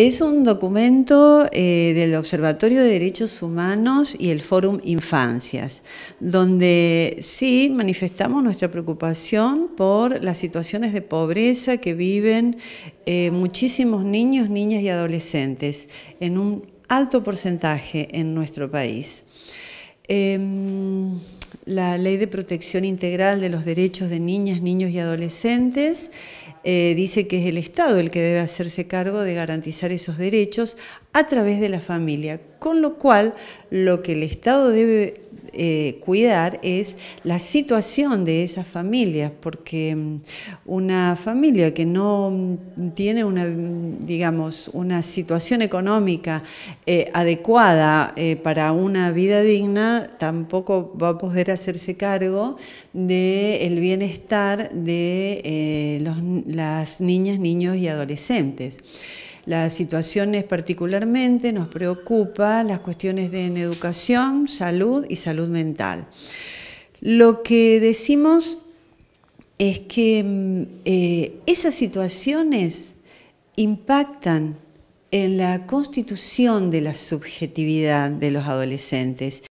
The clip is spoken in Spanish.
Es un documento eh, del Observatorio de Derechos Humanos y el Fórum Infancias, donde sí manifestamos nuestra preocupación por las situaciones de pobreza que viven eh, muchísimos niños, niñas y adolescentes en un alto porcentaje en nuestro país. Em, la Ley de Protección Integral de los Derechos de Niñas, Niños y Adolescentes eh, dice que es el Estado el que debe hacerse cargo de garantizar esos derechos a través de la familia, con lo cual lo que el Estado debe eh, cuidar es la situación de esas familias, porque mm, una familia que no mm, tiene una, mm, digamos, una situación económica eh, adecuada eh, para una vida digna, tampoco va a poder hacerse cargo del bienestar de las niñas, niños y adolescentes. Las situaciones particularmente nos preocupa las cuestiones de educación, salud y salud mental. Lo que decimos es que mm, eh, esas situaciones impactan en la constitución de la subjetividad de los adolescentes